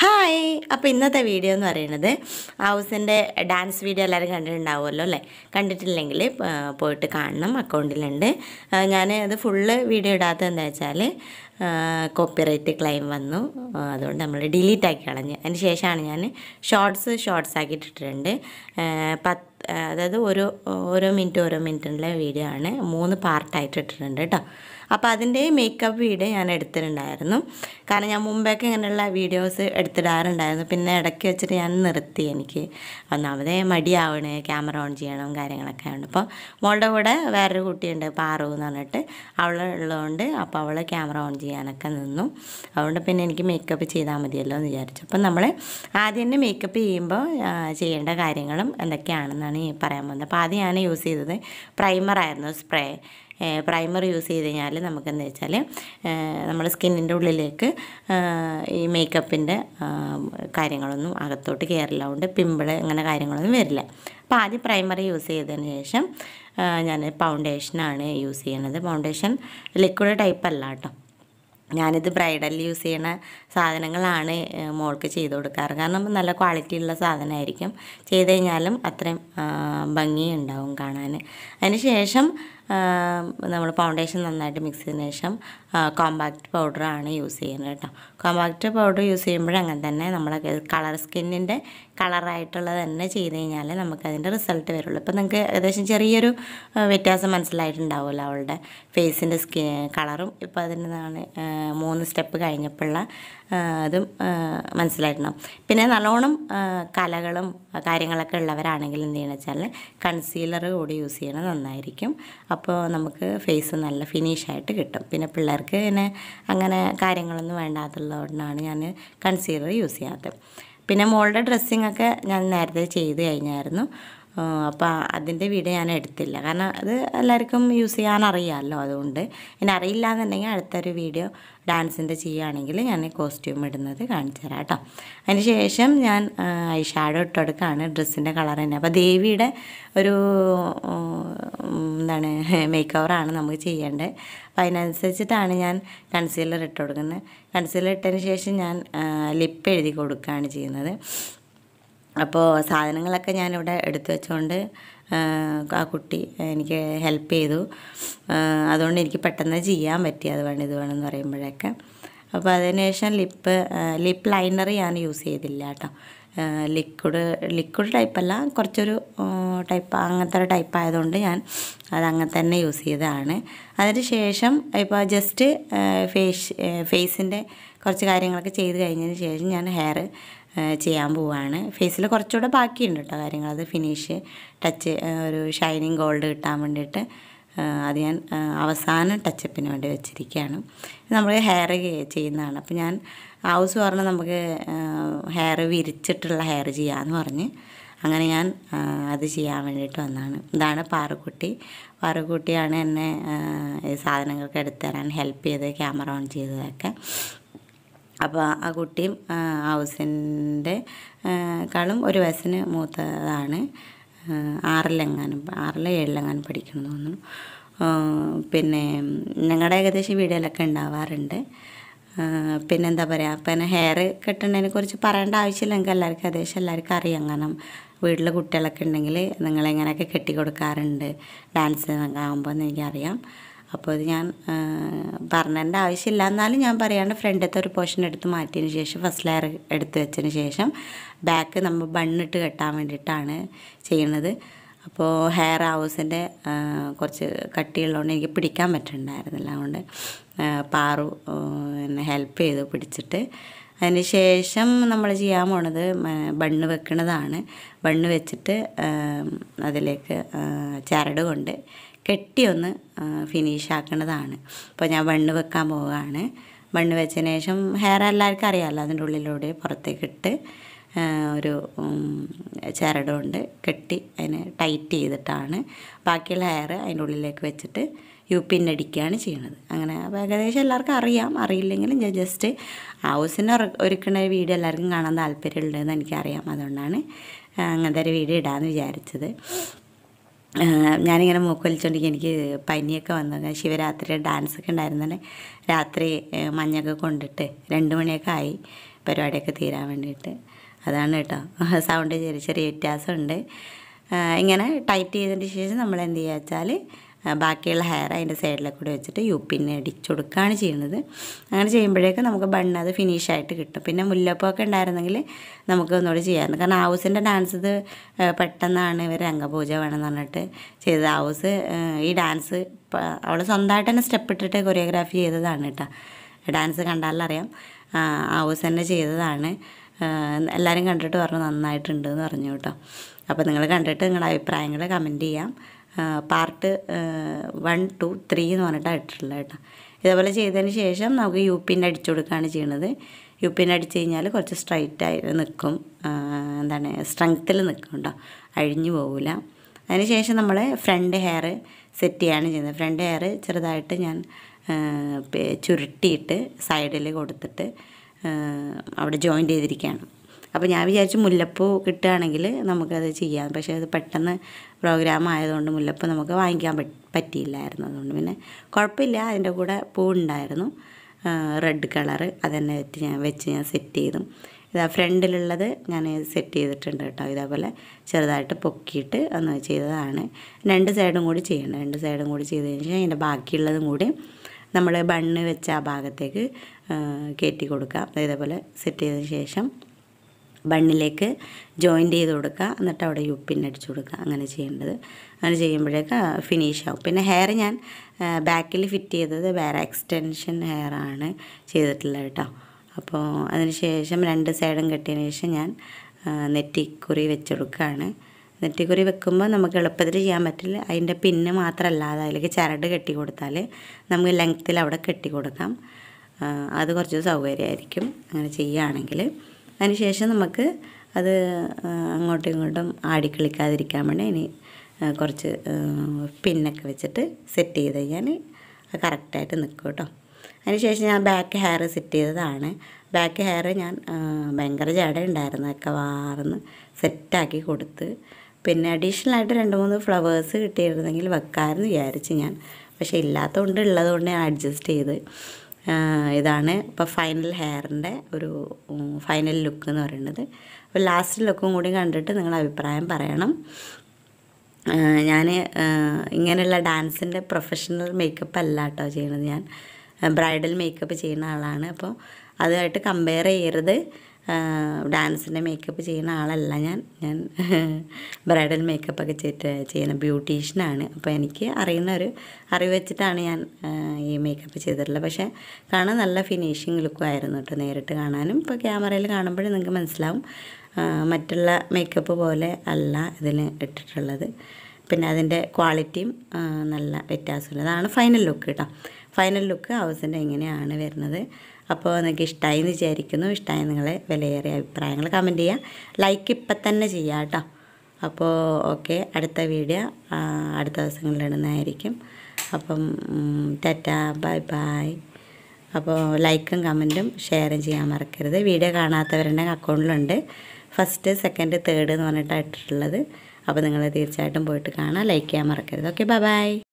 hi അപ്പോൾ ഇന്നത്തെ video എന്ന് പറയുന്നത് ഹൗസിൻ്റെ ഡാൻസ് വീഡിയോ എല്ലാവരും കണ്ടിട്ടുണ്ടാവുമല്ലോ അല്ലേ കണ്ടിട്ടില്ലെങ്കിൽ പോയിട്ട് കാണണം അക്കൗണ്ടിലുണ്ട് ഞാൻ അത് ഫുള്ള് വീഡിയോ ഇടാത്തത് എന്താ വെച്ചാൽ കോപ്പിറൈറ്റ് ക്ലെയിം വന്നു അതുകൊണ്ട് നമ്മൾ ഡിലീറ്റ് ആക്കി കളഞ്ഞു അതിന് ശേഷമാണ് ഞാൻ ഷോർട്സ് ഷോർട്സ് ആക്കിയിട്ടിട്ടുണ്ട് പത്ത് അതായത് ഓരോ ഓരോ മിനിറ്റ് ഓരോ മിനിറ്റിൻ്റെ വീഡിയോ ആണ് മൂന്ന് പാർട്ടായിട്ട് ഇട്ടിട്ടുണ്ട് കേട്ടോ അപ്പോൾ അതിൻ്റെ മേക്കപ്പ് വീഡിയോ ഞാൻ എടുത്തിട്ടുണ്ടായിരുന്നു കാരണം ഞാൻ മുമ്പൊക്കെ ഇങ്ങനെയുള്ള വീഡിയോസ് എടുത്തിടാറുണ്ടായിരുന്നു പിന്നെ ഇടയ്ക്ക് വെച്ചിട്ട് ഞാൻ നിർത്തി എനിക്ക് ഒന്നാമത് മടിയാവണേ ക്യാമറ ഓൺ ചെയ്യണം കാര്യങ്ങളൊക്കെ ഉണ്ട് അപ്പോൾ മോളുടെ കൂടെ വേറൊരു കുട്ടിയുണ്ട് പാറു എന്ന് പറഞ്ഞിട്ട് അവൾ ഉള്ളതുകൊണ്ട് അപ്പോൾ അവൾ ക്യാമറ ഓൺ ചെയ്യാനൊക്കെ നിന്നു അതുകൊണ്ട് പിന്നെ എനിക്ക് മേക്കപ്പ് ചെയ്താൽ മതിയല്ലോ എന്ന് വിചാരിച്ചു അപ്പം നമ്മൾ ആദ്യം തന്നെ മേക്കപ്പ് ചെയ്യുമ്പോൾ ചെയ്യേണ്ട കാര്യങ്ങളും എന്തൊക്കെയാണെന്നാണ് പറയാൻ പോകുന്നത് അപ്പോൾ ആദ്യം ഞാൻ യൂസ് ചെയ്തത് പ്രൈമറായിരുന്നു സ്പ്രേ പ്രൈമർ യൂസ് ചെയ്ത് കഴിഞ്ഞാൽ നമുക്കെന്ന് വെച്ചാൽ നമ്മുടെ സ്കിന്നിൻ്റെ ഉള്ളിലേക്ക് ഈ മേക്കപ്പിൻ്റെ കാര്യങ്ങളൊന്നും അകത്തോട്ട് കയറില്ല കൊണ്ട് പിമ്പിൾ അങ്ങനെ കാര്യങ്ങളൊന്നും വരില്ല അപ്പോൾ ആദ്യം പ്രൈമർ യൂസ് ചെയ്തതിന് ശേഷം ഞാൻ ഫൗണ്ടേഷനാണ് യൂസ് ചെയ്യണത് ഫൗണ്ടേഷൻ ലിക്വിഡ് ടൈപ്പ് അല്ല കേട്ടോ ഞാനിത് ബ്രൈഡൽ യൂസ് ചെയ്യുന്ന സാധനങ്ങളാണ് മോൾക്ക് ചെയ്ത് കൊടുക്കാറ് കാരണം നല്ല ക്വാളിറ്റി ഉള്ള സാധനമായിരിക്കും ചെയ്ത് കഴിഞ്ഞാലും അത്രയും ഭംഗിയുണ്ടാവും കാണാൻ അതിന് ശേഷം നമ്മൾ ഫൗണ്ടേഷൻ നന്നായിട്ട് മിക്സ് ചെയ്തതിന് ശേഷം കോമ്പാക്റ്റ് പൗഡറാണ് യൂസ് ചെയ്യുന്നത് കേട്ടോ കോമ്പാക്റ്റ് പൗഡർ യൂസ് ചെയ്യുമ്പോഴും അങ്ങനെ തന്നെ നമ്മളെ കളർ സ്കിന്നിൻ്റെ കളറായിട്ടുള്ളത് തന്നെ ചെയ്ത് കഴിഞ്ഞാൽ നമുക്കതിൻ്റെ റിസൾട്ട് വരുള്ളൂ ഇപ്പം നിങ്ങൾക്ക് ഏകദേശം ചെറിയൊരു വ്യത്യാസം മനസ്സിലായിട്ടുണ്ടാവുമല്ലോ അവളുടെ ഫേസിൻ്റെ സ്കി കളറും ഇപ്പോൾ അതിൻ്റെ മൂന്ന് സ്റ്റെപ്പ് കഴിഞ്ഞപ്പോഴുള്ള അതും മനസ്സിലായിടണം പിന്നെ നല്ലോണം കലകളും കാര്യങ്ങളൊക്കെ ഉള്ളവരാണെങ്കിൽ എന്ത് ചെയ്യണം വെച്ചാൽ കൺസീലർ കൂടി യൂസ് ചെയ്യണം നന്നായിരിക്കും അപ്പോൾ നമുക്ക് ഫേസ് നല്ല ഫിനിഷായിട്ട് കിട്ടും പിന്നെ പിള്ളേർക്ക് പിന്നെ അങ്ങനെ കാര്യങ്ങളൊന്നും വേണ്ടാത്തുള്ളതുകൊണ്ടാണ് ഞാൻ കൺസീലർ യൂസ് ചെയ്യാത്തത് പിന്നെ മോളുടെ ഡ്രസ്സിങ്ങൊക്കെ ഞാൻ നേരത്തെ ചെയ്ത് കഴിഞ്ഞായിരുന്നു അപ്പോൾ അതിൻ്റെ വീഡിയോ ഞാൻ എടുത്തില്ല കാരണം അത് എല്ലാവർക്കും യൂസ് ചെയ്യാൻ അറിയാമല്ലോ അതുകൊണ്ട് ഇനി അറിയില്ല എന്നുണ്ടെങ്കിൽ അടുത്തൊരു വീഡിയോ ഡാൻസിൻ്റെ ചെയ്യുകയാണെങ്കിൽ ഞാൻ കോസ്റ്റ്യൂം ഇടുന്നത് കാണിച്ചു തരാം കേട്ടോ അതിന് ശേഷം ഞാൻ ഐ ഷാഡോ ഇട്ടെടുക്കുകയാണ് ഡ്രസ്സിൻ്റെ കളർ തന്നെ അപ്പോൾ ദേവിയുടെ ഒരു എന്താണ് മേക്ക് ഓവറാണ് നമുക്ക് ചെയ്യേണ്ടത് അപ്പോൾ അതിനനുസരിച്ചിട്ടാണ് ഞാൻ കൺസീലർ ഇട്ട് കൊടുക്കുന്നത് കൺസീലർ ഇട്ടതിന് ശേഷം ഞാൻ ലിപ്പ് എഴുതി കൊടുക്കുകയാണ് ചെയ്യുന്നത് അപ്പോൾ സാധനങ്ങളൊക്കെ ഞാനിവിടെ എടുത്തു വെച്ചുകൊണ്ട് ആ കുട്ടി എനിക്ക് ഹെൽപ്പ് ചെയ്തു അതുകൊണ്ട് എനിക്ക് പെട്ടെന്ന് ചെയ്യാൻ പറ്റി അത് വേണം ഇത് വേണമെന്ന് എന്ന് പറയുമ്പോഴൊക്കെ അപ്പോൾ അതിനുശേഷം ലിപ്പ് ലിപ്പ് ലൈനർ ഞാൻ യൂസ് ചെയ്തില്ല കേട്ടോ ലിക്വിഡ് ലിക്വിഡ് ടൈപ്പല്ല കുറച്ചൊരു ടൈപ്പ് അങ്ങനത്തെ ഒരു ടൈപ്പ് ആയതുകൊണ്ട് ഞാൻ അത് അങ്ങനെ തന്നെ യൂസ് ചെയ്തതാണ് അതിന് ശേഷം ഇപ്പോൾ ജസ്റ്റ് ഫേസ് ഫേസിൻ്റെ കുറച്ച് കാര്യങ്ങളൊക്കെ ചെയ്ത് കഴിഞ്ഞതിന് ശേഷം ഞാൻ ഹെയർ ചെയ്യാൻ പോവുകയാണ് ഫേസിൽ കുറച്ചുകൂടെ ബാക്കിയുണ്ട് കേട്ടോ കാര്യങ്ങൾ അത് ഫിനിഷ് ടച്ച് ഒരു ഷൈനിങ് ഗോൾഡ് കിട്ടാൻ വേണ്ടിയിട്ട് അത് ഞാൻ അവസാന ടച്ചപ്പിന് വേണ്ടി വെച്ചിരിക്കുകയാണ് നമ്മൾ ഹെയർ ചെയ്യുന്നതാണ് അപ്പോൾ ഞാൻ ഹൗസ് പറഞ്ഞാൽ നമുക്ക് ഹെയർ വിരിച്ചിട്ടുള്ള ഹെയർ ചെയ്യാമെന്ന് പറഞ്ഞ് അങ്ങനെ ഞാൻ അത് ചെയ്യാൻ വേണ്ടിയിട്ട് വന്നതാണ് ഇതാണ് പാറക്കുട്ടി പാറക്കുട്ടിയാണ് എന്നെ സാധനങ്ങൾക്ക് എടുത്തു തരാൻ ഹെൽപ്പ് ചെയ്ത് ക്യാമറ ഓൺ ചെയ്തതൊക്കെ അപ്പോൾ ആ കുട്ടിയും ഹൗസിൻ്റെ കാളും ഒരു വയസ്സിന് മൂത്തതാണ് ആറിലെങ്ങാനും ആറിലെ ഏഴിലെങ്ങാനും പഠിക്കണം തോന്നുന്നു പിന്നെ ഞങ്ങളുടെ ഏകദേശം വീഡിയോയിലൊക്കെ ഉണ്ടാവാറുണ്ട് പിന്നെന്താ പറയുക പിന്നെ ഹെയർ കെട്ടുന്നതിനെ കുറിച്ച് പറയേണ്ട ആവശ്യമില്ലെങ്കിൽ എല്ലാവർക്കും ഏകദേശം എല്ലാവർക്കും അറിയാം കാരണം വീട്ടിലെ കുട്ടികളൊക്കെ ഉണ്ടെങ്കിൽ നിങ്ങളെങ്ങനെയൊക്കെ കെട്ടി ഡാൻസ് ആകുമ്പോൾ എന്ന് എനിക്കറിയാം അപ്പോൾ അത് ഞാൻ പറഞ്ഞതിൻ്റെ ആവശ്യമില്ല എന്നാലും ഞാൻ പറയാണ്ട് ഫ്രണ്ടത്തെ ഒരു പോർഷൻ എടുത്ത് മാറ്റിയതിന് ശേഷം ഫസ്റ്റ് ലെയർ എടുത്ത് വെച്ചതിന് ശേഷം ബാക്ക് നമ്മൾ ബണ്ണിട്ട് കെട്ടാൻ വേണ്ടിയിട്ടാണ് ചെയ്യണത് അപ്പോൾ ഹെയർ ഹൗസിൻ്റെ കുറച്ച് കട്ടിയുള്ളതുകൊണ്ട് എനിക്ക് പിടിക്കാൻ പറ്റുന്നുണ്ടായിരുന്നില്ല അതുകൊണ്ട് പാറു എന്നെ ഹെൽപ്പ് ചെയ്തു പിടിച്ചിട്ട് അതിന് ശേഷം നമ്മൾ ചെയ്യാൻ പോണത് ബണ്ണ് വെക്കുന്നതാണ് ബണ്ണ് വെച്ചിട്ട് അതിലേക്ക് ചരട് കൊണ്ട് കെട്ടി ഒന്ന് ഫിനിഷ് ആക്കേണ്ടതാണ് അപ്പോൾ ഞാൻ വണ്ണ് വെക്കാൻ പോവുകയാണ് മണ്ണ് വെച്ചതിന് ശേഷം ഹെയർ എല്ലാവർക്കും അറിയാമല്ലോ അതിൻ്റെ ഉള്ളിലൂടെ പുറത്തേക്കിട്ട് ഒരു ചരട് കൊണ്ട് കെട്ടി അതിനെ ടൈറ്റ് ചെയ്തിട്ടാണ് ബാക്കിയുള്ള ഹെയർ അതിൻ്റെ ഉള്ളിലേക്ക് വെച്ചിട്ട് യു പിന്നടിക്കുകയാണ് ചെയ്യുന്നത് അങ്ങനെ അപ്പോൾ ഏകദേശം എല്ലാവർക്കും അറിയാം അറിയില്ലെങ്കിലും ഞാൻ ജസ്റ്റ് ഹൗസിനെ ഒരുക്കുന്ന ഒരു വീഡിയോ എല്ലാവർക്കും കാണാൻ താല്പര്യമുണ്ടെന്ന് എനിക്കറിയാം അതുകൊണ്ടാണ് അങ്ങനത്തെ ഒരു വീഡിയോ ഇടാമെന്ന് വിചാരിച്ചത് ഞാനിങ്ങനെ മൂക്ക് വലിച്ചുകൊണ്ടിരിക്കും എനിക്ക് പനിയൊക്കെ വന്നു ശിവരാത്രി ഡാൻസൊക്കെ ഉണ്ടായിരുന്നെ രാത്രി മഞ്ഞൊക്കെ കൊണ്ടിട്ട് രണ്ട് മണിയൊക്കെ ആയി പരിപാടിയൊക്കെ തീരാൻ വേണ്ടിയിട്ട് അതാണ് കേട്ടോ സൗണ്ട് ചെറിയ ചെറിയ വ്യത്യാസമുണ്ട് ഇങ്ങനെ ടൈറ്റ് ചെയ്തതിൻ്റെ ശേഷം നമ്മൾ എന്ത് ചെയ്യുക വെച്ചാൽ ബാക്കിയുള്ള ഹെയർ അതിൻ്റെ സൈഡിലെ കൂടെ വെച്ചിട്ട് യു പിന്നെ അടിച്ചു കൊടുക്കുകയാണ് ചെയ്യുന്നത് അങ്ങനെ ചെയ്യുമ്പോഴേക്കും നമുക്ക് ബണ്ണ് അത് ഫിനിഷായിട്ട് കിട്ടും പിന്നെ മുല്ലപ്പൊക്കെ ഉണ്ടായിരുന്നെങ്കിൽ നമുക്ക് ഒന്നുകൂടി ചെയ്യാറുണ്ട് കാരണം ഹൗസിൻ്റെ ഡാൻസ് ഇത് പെട്ടെന്നാണ് ഇവർ രംഗപൂജ വേണമെന്ന് പറഞ്ഞിട്ട് ചെയ്തത് ഹൗസ് ഈ ഡാൻസ് അവൾ സ്വന്തമായിട്ട് തന്നെ സ്റ്റെപ്പ് ഇട്ടിട്ട് കൊറിയോഗ്രാഫി ചെയ്തതാണ് കേട്ടോ ഡാൻസ് കണ്ടാലറിയാം ഹൗസ് തന്നെ ചെയ്തതാണ് എല്ലാവരും കണ്ടിട്ട് പറഞ്ഞു നന്നായിട്ടുണ്ട് എന്ന് പറഞ്ഞു കേട്ടോ അപ്പോൾ നിങ്ങൾ കണ്ടിട്ട് നിങ്ങളുടെ അഭിപ്രായങ്ങൾ കമൻറ്റ് ചെയ്യാം പാർട്ട് വൺ ടു ത്രീ എന്ന് പറഞ്ഞിട്ടാണ് ഇട്ടിട്ടുള്ളത് കേട്ടോ ഇതേപോലെ ചെയ്തതിന് ശേഷം നമുക്ക് യു പിൻ്റെ അടിച്ചു കൊടുക്കുകയാണ് ചെയ്യുന്നത് യു പിൻ അടിച്ച് കഴിഞ്ഞാൽ കുറച്ച് സ്ട്രൈറ്റായി നിൽക്കും എന്താണ് സ്ട്രെങ്ത്തിൽ നിൽക്കും കേട്ടോ അഴിഞ്ഞു പോകില്ല അതിനുശേഷം നമ്മൾ ഫ്രണ്ട് ഹെയർ സെറ്റ് ചെയ്യാണ് ചെയ്യുന്നത് ഫ്രണ്ട് ഹെയർ ചെറുതായിട്ട് ഞാൻ ചുരുട്ടിയിട്ട് സൈഡിൽ കൊടുത്തിട്ട് അവിടെ ജോയിൻ്റ് ചെയ്തിരിക്കുകയാണ് അപ്പോൾ ഞാൻ വിചാരിച്ചു മുല്ലപ്പൂ കിട്ടുകയാണെങ്കിൽ നമുക്കത് ചെയ്യാം പക്ഷേ അത് പെട്ടെന്ന് പ്രോഗ്രാം ആയതുകൊണ്ട് മുല്ലപ്പൂ നമുക്ക് വാങ്ങിക്കാൻ പറ്റിയില്ലായിരുന്നു അതുകൊണ്ട് പിന്നെ കുഴപ്പമില്ല അതിൻ്റെ കൂടെ പൂ ഉണ്ടായിരുന്നു റെഡ് കളറ് അതന്നെ വെച്ച് ഞാൻ വെച്ച് ഞാൻ സെറ്റ് ചെയ്തു ഇതാ ഫ്രണ്ടിലുള്ളത് ഞാൻ സെറ്റ് ചെയ്തിട്ടുണ്ട് കേട്ടോ ഇതേപോലെ ചെറുതായിട്ട് പൊക്കിയിട്ട് ഒന്ന് ചെയ്തതാണ് രണ്ട് സൈഡും കൂടി ചെയ്യണം രണ്ട് സൈഡും കൂടി ചെയ്തതിന് ശേഷം അതിൻ്റെ ബാക്കിയുള്ളതും കൂടി നമ്മൾ ബണ്ണ് വെച്ച ആ ഭാഗത്തേക്ക് കയറ്റി കൊടുക്കാം ഇതേപോലെ സെറ്റ് ചെയ്തതിന് ശേഷം ബണ്ണിലേക്ക് ജോയിൻറ്റ് ചെയ്ത് കൊടുക്കുക എന്നിട്ട് അവിടെ യു പിൻ അടിച്ചു കൊടുക്കുക അങ്ങനെ ചെയ്യേണ്ടത് അങ്ങനെ ചെയ്യുമ്പോഴേക്ക് ഫിനിഷ് ആവും പിന്നെ ഹെയർ ഞാൻ ബാക്കിൽ ഫിറ്റ് ചെയ്തത് വേറെ എക്സ്റ്റൻഷൻ ഹെയർ ആണ് ചെയ്തിട്ടുള്ളത് കേട്ടോ അപ്പോൾ അതിന് ശേഷം രണ്ട് സൈഡും കെട്ടിയതിന് ശേഷം ഞാൻ നെറ്റിക്കുറി വെച്ചെടുക്കുകയാണ് നെറ്റിക്കുറി വെക്കുമ്പോൾ നമുക്ക് എളുപ്പത്തിൽ ചെയ്യാൻ പറ്റില്ല അതിൻ്റെ പിന്നെ മാത്രമല്ല അതിലേക്ക് ചരട് കെട്ടി കൊടുത്താൽ നമുക്ക് ലെങ്ത്തിൽ അവിടെ കെട്ടി കൊടുക്കാം അത് കുറച്ച് സൗകര്യമായിരിക്കും അങ്ങനെ ചെയ്യുകയാണെങ്കിൽ അതിനുശേഷം നമുക്ക് അത് അങ്ങോട്ടും ഇങ്ങോട്ടും ആടിക്കളിക്കാതിരിക്കാൻ വേണ്ടി ഇനി കുറച്ച് പിന്നൊക്കെ വെച്ചിട്ട് സെറ്റ് ചെയ്ത് കഴിഞ്ഞാൽ കറക്റ്റായിട്ട് നിൽക്കും കേട്ടോ അതിനുശേഷം ഞാൻ ബാക്ക് ഹെയർ സെറ്റ് ചെയ്തതാണ് ബാക്ക് ഹെയർ ഞാൻ ഭയങ്കര ജട ഒക്കെ വാർന്ന് സെറ്റാക്കി കൊടുത്ത് പിന്നെ അഡീഷണലായിട്ട് ആയിട്ട് രണ്ട് മൂന്ന് ഫ്ലവേഴ്സ് കിട്ടിയിരുന്നെങ്കിൽ വെക്കാമെന്ന് വിചാരിച്ച് ഞാൻ പക്ഷേ ഇല്ലാത്തതുകൊണ്ട് ഉള്ളതുകൊണ്ട് ഞാൻ അഡ്ജസ്റ്റ് ചെയ്ത് ഇതാണ് ഇപ്പോൾ ഫൈനൽ ഹെയറിൻ്റെ ഒരു ഫൈനൽ ലുക്ക് എന്ന് പറയുന്നത് അപ്പോൾ ലാസ്റ്റ് ലുക്കും കൂടി കണ്ടിട്ട് നിങ്ങൾ അഭിപ്രായം പറയണം ഞാൻ ഇങ്ങനെയുള്ള ഡാൻസിൻ്റെ പ്രൊഫഷണൽ മേക്കപ്പ് അല്ല കേട്ടോ ചെയ്യണത് ഞാൻ ബ്രൈഡൽ മേക്കപ്പ് ചെയ്യുന്ന ആളാണ് അപ്പോൾ അതുമായിട്ട് കമ്പയർ ചെയ്യരുത് ഡാൻസിൻ്റെ മേക്കപ്പ് ചെയ്യുന്ന ആളല്ല ഞാൻ ഞാൻ ബ്രൈഡൽ മേക്കപ്പ് ഒക്കെ ചെയ്തിട്ട് ചെയ്യുന്ന ബ്യൂട്ടീഷ്യനാണ് അപ്പോൾ എനിക്ക് അറിയുന്ന ഒരു അറിവ് വെച്ചിട്ടാണ് ഞാൻ ഈ മേക്കപ്പ് ചെയ്തിട്ടുള്ളത് പക്ഷേ കാണാൻ നല്ല ഫിനിഷിങ് ലുക്കും ആയിരുന്നു കേട്ടോ നേരിട്ട് കാണാനും ഇപ്പോൾ ക്യാമറയിൽ കാണുമ്പോഴും നിങ്ങൾക്ക് മനസ്സിലാവും മറ്റുള്ള മേക്കപ്പ് പോലെ അല്ല ഇതിന് ഇട്ടിട്ടുള്ളത് പിന്നെ അതിൻ്റെ ക്വാളിറ്റിയും നല്ല വ്യത്യാസമുള്ളതാണ് ഫൈനൽ ലുക്ക് കേട്ടോ ഫൈനൽ ലുക്ക് ഹൗസിൻ്റെ ഇങ്ങനെയാണ് വരുന്നത് അപ്പോൾ നിങ്ങൾക്ക് ഇഷ്ടമായി എന്ന് വിചാരിക്കുന്നു ഇഷ്ടമായി നിങ്ങൾ വിലയേറിയ അഭിപ്രായങ്ങൾ കമൻറ്റ് ചെയ്യുക ലൈക്ക് ഇപ്പം തന്നെ ചെയ്യുക കേട്ടോ അപ്പോൾ ഓക്കെ അടുത്ത വീഡിയോ അടുത്ത ദിവസങ്ങളിലിടുന്നതായിരിക്കും അപ്പം ടാറ്റ ബൈ ബൈ അപ്പോൾ ലൈക്കും കമൻറ്റും ഷെയറും ചെയ്യാൻ മറക്കരുത് വീഡിയോ കാണാത്തവരുടെ അക്കൗണ്ടിലുണ്ട് ഫസ്റ്റ് സെക്കൻഡ് തേർഡ് എന്ന് പറഞ്ഞിട്ടാണ് ഇട്ടിട്ടുള്ളത് അപ്പോൾ നിങ്ങൾ തീർച്ചയായിട്ടും പോയിട്ട് കാണാം ലൈക്ക് ചെയ്യാൻ മറക്കരുത് ഓക്കെ ബൈ ബൈ